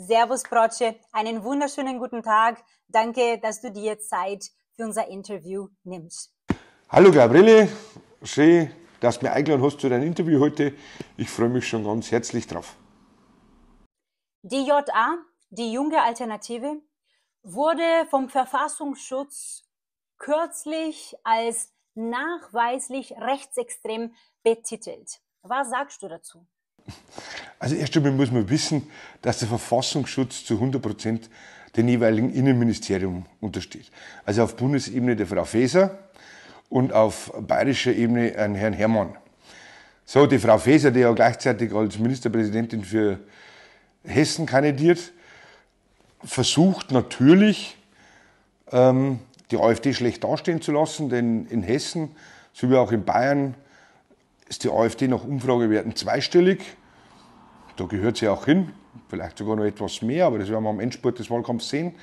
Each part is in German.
Servus, Proce, einen wunderschönen guten Tag. Danke, dass du dir Zeit für unser Interview nimmst. Hallo, Gabriele. Schön, dass du mir eingeladen hast zu deinem Interview heute. Ich freue mich schon ganz herzlich drauf. Die JA, die junge Alternative, wurde vom Verfassungsschutz kürzlich als nachweislich rechtsextrem betitelt. Was sagst du dazu? Also erst einmal muss man wissen, dass der Verfassungsschutz zu 100 Prozent dem jeweiligen Innenministerium untersteht. Also auf Bundesebene der Frau Faeser und auf bayerischer Ebene an Herrn Hermann. So, die Frau Faeser, die ja gleichzeitig als Ministerpräsidentin für Hessen kandidiert, versucht natürlich, ähm, die AfD schlecht dastehen zu lassen, denn in Hessen sowie auch in Bayern ist die AfD nach Umfragewerten zweistellig da gehört sie auch hin, vielleicht sogar noch etwas mehr, aber das werden wir am Endspurt des Wahlkampfs sehen.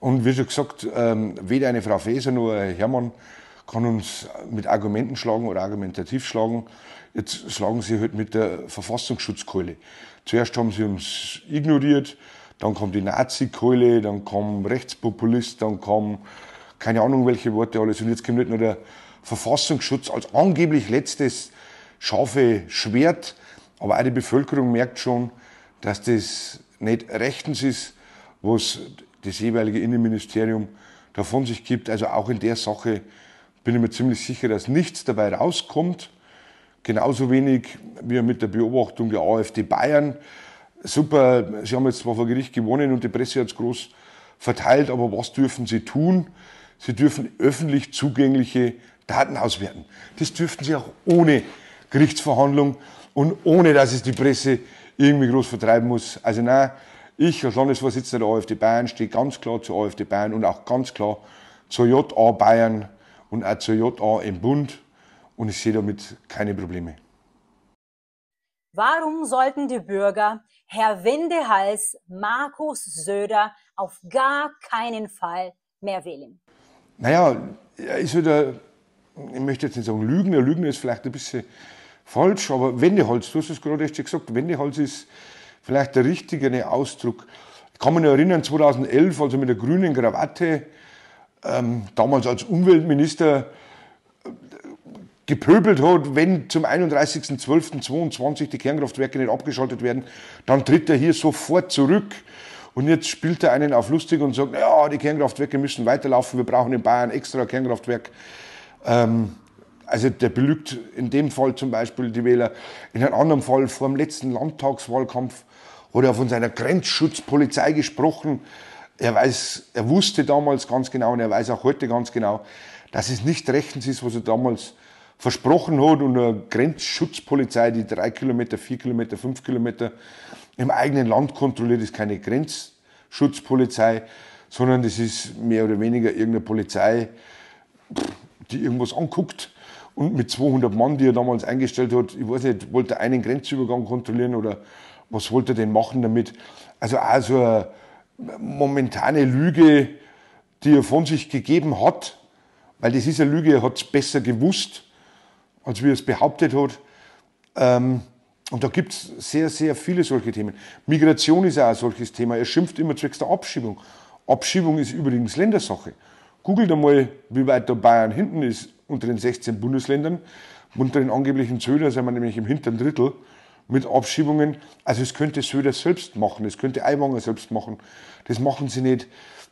Und wie schon gesagt, ähm, weder eine Frau Faeser noch ein Hermann kann uns mit Argumenten schlagen oder argumentativ schlagen. Jetzt schlagen sie halt mit der Verfassungsschutzkeule. Zuerst haben sie uns ignoriert, dann kommt die Nazi-Keule, dann kommen Rechtspopulist, dann kommen keine Ahnung welche Worte alles. Und jetzt kommt nicht halt nur der Verfassungsschutz als angeblich letztes scharfe Schwert, aber auch die Bevölkerung merkt schon, dass das nicht rechtens ist, was das jeweilige Innenministerium davon sich gibt. Also auch in der Sache bin ich mir ziemlich sicher, dass nichts dabei rauskommt. Genauso wenig wie mit der Beobachtung der AfD Bayern. Super, sie haben jetzt zwar vor Gericht gewonnen und die Presse hat es groß verteilt, aber was dürfen sie tun? Sie dürfen öffentlich zugängliche Daten auswerten. Das dürften sie auch ohne Gerichtsverhandlung und ohne, dass es die Presse irgendwie groß vertreiben muss. Also nein, ich als Landesvorsitzender der AfD Bayern stehe ganz klar zur AfD Bayern und auch ganz klar zur JA Bayern und auch zur JA im Bund und ich sehe damit keine Probleme. Warum sollten die Bürger Herr Wendehals, Markus Söder auf gar keinen Fall mehr wählen? Naja, er ist ich möchte jetzt nicht sagen Lügner, Lügen ist vielleicht ein bisschen falsch, aber Wendeholz, du hast es gerade erst gesagt, Wendeholz ist vielleicht der richtige Ausdruck. Ich kann mich erinnern, 2011, also mit der grünen Krawatte, ähm, damals als Umweltminister gepöbelt hat, wenn zum 31.12.22 die Kernkraftwerke nicht abgeschaltet werden, dann tritt er hier sofort zurück. Und jetzt spielt er einen auf lustig und sagt, ja, die Kernkraftwerke müssen weiterlaufen, wir brauchen in Bayern extra Kernkraftwerk. Ähm, also der belügt in dem Fall zum Beispiel die Wähler. In einem anderen Fall vor dem letzten Landtagswahlkampf hat er von seiner Grenzschutzpolizei gesprochen. Er, weiß, er wusste damals ganz genau und er weiß auch heute ganz genau, dass es nicht rechtens ist, was er damals versprochen hat und eine Grenzschutzpolizei, die drei Kilometer, vier Kilometer, fünf Kilometer im eigenen Land kontrolliert, ist keine Grenzschutzpolizei, sondern das ist mehr oder weniger irgendeine Polizei, die irgendwas anguckt und mit 200 Mann, die er damals eingestellt hat, ich weiß nicht, wollte er einen Grenzübergang kontrollieren oder was wollte er denn machen damit? Also auch so eine momentane Lüge, die er von sich gegeben hat, weil das ist eine Lüge, er hat es besser gewusst, als wie er es behauptet hat. Ähm, und da gibt es sehr, sehr viele solche Themen. Migration ist auch ein solches Thema. Er schimpft immer zwecks der Abschiebung. Abschiebung ist übrigens Ländersache. Googelt einmal, wie weit da Bayern hinten ist unter den 16 Bundesländern. Unter den angeblichen Söder sind wir nämlich im hinteren Drittel mit Abschiebungen. Also es könnte Söder selbst machen, es könnte Aiwanger selbst machen. Das machen sie nicht.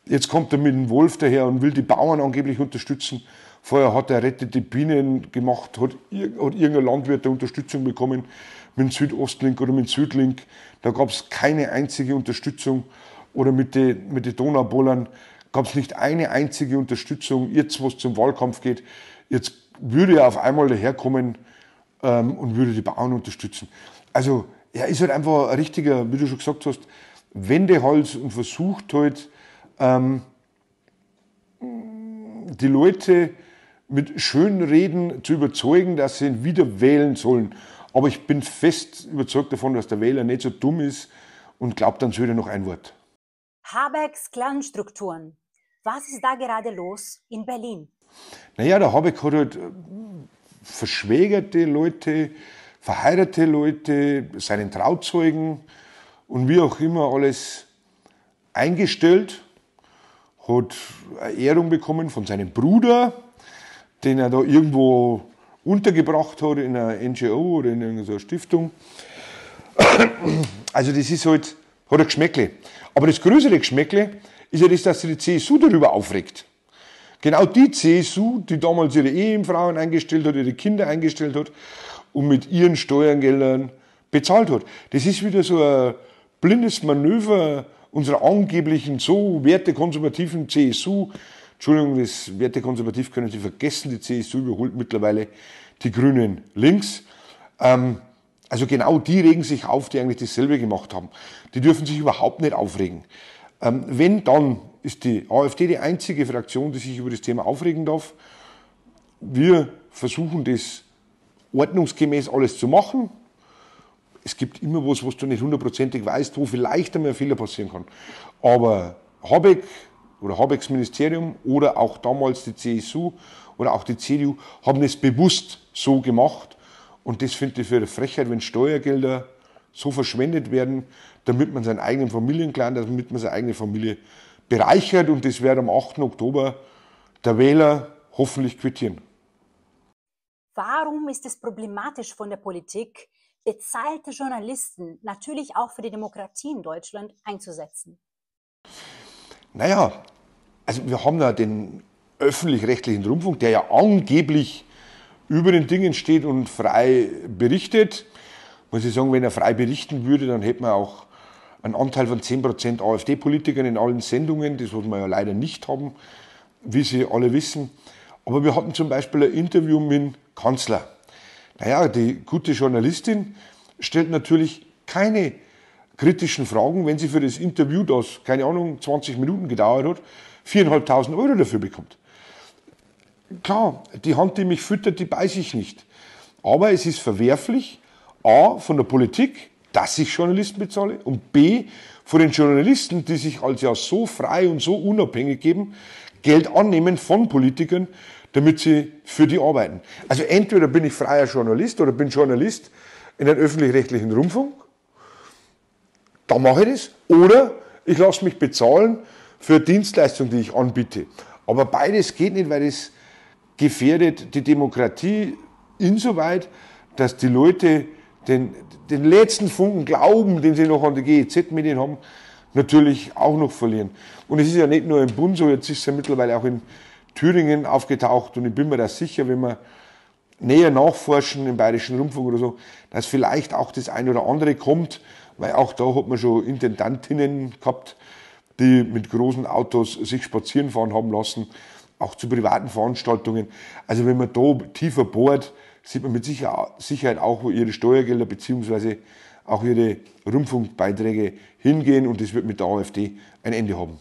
Jetzt kommt er mit dem Wolf daher und will die Bauern angeblich unterstützen. Vorher hat er Rettet die Bienen gemacht, hat, ir hat irgendein Landwirt der Unterstützung bekommen mit dem Südostlink oder mit dem Südlink. Da gab es keine einzige Unterstützung oder mit den mit die Donaubollern gab es nicht eine einzige Unterstützung. Jetzt, wo es zum Wahlkampf geht, jetzt würde er auf einmal daherkommen ähm, und würde die Bauern unterstützen. Also er ist halt einfach ein richtiger, wie du schon gesagt hast, Wendehals und versucht halt, ähm, die Leute mit schönen Reden zu überzeugen, dass sie ihn wieder wählen sollen. Aber ich bin fest überzeugt davon, dass der Wähler nicht so dumm ist und glaubt an Söder noch ein Wort. Habecks Clanstrukturen. Was ist da gerade los in Berlin? Naja, der Habeck hat halt äh, verschwägerte Leute, verheiratete Leute, seinen Trauzeugen und wie auch immer alles eingestellt, hat eine Ehrung bekommen von seinem Bruder, den er da irgendwo untergebracht hat in einer NGO oder in irgendeiner Stiftung. Also das ist halt, hat ein Geschmäckle. Aber das größere Geschmäckle ist ja das, dass sich die CSU darüber aufregt. Genau die CSU, die damals ihre Ehefrauen eingestellt hat, ihre Kinder eingestellt hat und mit ihren Steuergeldern bezahlt hat. Das ist wieder so ein blindes Manöver unserer angeblichen so wertekonservativen CSU. Entschuldigung, das wertekonservativ können Sie vergessen, die CSU überholt mittlerweile die Grünen links. Ähm, also genau die regen sich auf, die eigentlich dasselbe gemacht haben. Die dürfen sich überhaupt nicht aufregen. Ähm, wenn, dann ist die AfD die einzige Fraktion, die sich über das Thema aufregen darf. Wir versuchen das ordnungsgemäß alles zu machen. Es gibt immer was, was du nicht hundertprozentig weißt, wo vielleicht einmal ein Fehler passieren kann. Aber Habeck oder Habecks Ministerium oder auch damals die CSU oder auch die CDU haben es bewusst so gemacht. Und das finde ich für eine Frechheit, wenn Steuergelder so verschwendet werden, damit man seinen eigenen Familienclan, damit man seine eigene Familie bereichert. Und das wird am 8. Oktober der Wähler hoffentlich quittieren. Warum ist es problematisch von der Politik, bezahlte Journalisten natürlich auch für die Demokratie in Deutschland einzusetzen? Naja, also wir haben da den öffentlich-rechtlichen Rundfunk, der ja angeblich über den Dingen steht und frei berichtet muss ich sagen, wenn er frei berichten würde, dann hätte man auch einen Anteil von 10% AfD-Politikern in allen Sendungen. Das, was wir ja leider nicht haben, wie Sie alle wissen. Aber wir hatten zum Beispiel ein Interview mit dem Kanzler. Naja, die gute Journalistin stellt natürlich keine kritischen Fragen, wenn sie für das Interview, das, keine Ahnung, 20 Minuten gedauert hat, 4.500 Euro dafür bekommt. Klar, die Hand, die mich füttert, die beiße ich nicht. Aber es ist verwerflich, A, von der Politik, dass ich Journalisten bezahle und B, von den Journalisten, die sich als ja so frei und so unabhängig geben, Geld annehmen von Politikern, damit sie für die arbeiten. Also entweder bin ich freier Journalist oder bin Journalist in einem öffentlich-rechtlichen Rundfunk, da mache ich das, oder ich lasse mich bezahlen für Dienstleistungen, die ich anbiete. Aber beides geht nicht, weil das gefährdet die Demokratie insoweit, dass die Leute den, den letzten Funken Glauben, den sie noch an die GEZ-Medien haben, natürlich auch noch verlieren. Und es ist ja nicht nur in Bund so, jetzt ist es ja mittlerweile auch in Thüringen aufgetaucht und ich bin mir da sicher, wenn wir näher nachforschen im Bayerischen Rundfunk oder so, dass vielleicht auch das eine oder andere kommt, weil auch da hat man schon Intendantinnen gehabt, die mit großen Autos sich spazieren fahren haben lassen, auch zu privaten Veranstaltungen. Also wenn man da tiefer bohrt, sieht man mit Sicherheit auch, wo ihre Steuergelder bzw. auch ihre Rundfunkbeiträge hingehen und das wird mit der AfD ein Ende haben.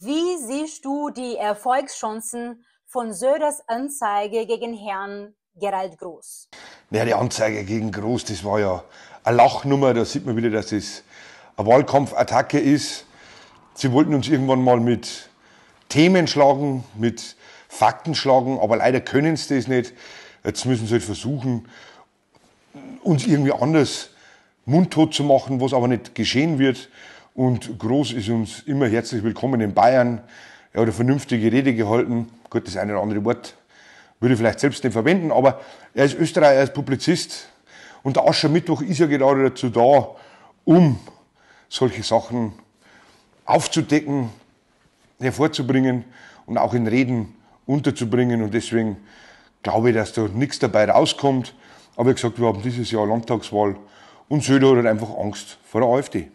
Wie siehst du die Erfolgschancen von Söders Anzeige gegen Herrn Gerald Groß? Naja, die Anzeige gegen Groß, das war ja eine Lachnummer, da sieht man wieder, dass das eine Wahlkampfattacke ist. Sie wollten uns irgendwann mal mit Themen schlagen, mit Fakten schlagen, aber leider können sie das nicht. Jetzt müssen sie halt versuchen, uns irgendwie anders mundtot zu machen, was aber nicht geschehen wird. Und Groß ist uns immer herzlich willkommen in Bayern. Er hat eine vernünftige Rede gehalten. Gut, das eine oder andere Wort würde ich vielleicht selbst nicht verwenden, aber er ist Österreicher, er ist Publizist. Und der Aschermittwoch ist ja gerade dazu da, um solche Sachen aufzudecken, hervorzubringen und auch in Reden unterzubringen. Und deswegen glaube ich, dass da nichts dabei rauskommt. Aber wie gesagt, wir haben dieses Jahr Landtagswahl und Söder hat halt einfach Angst vor der AfD.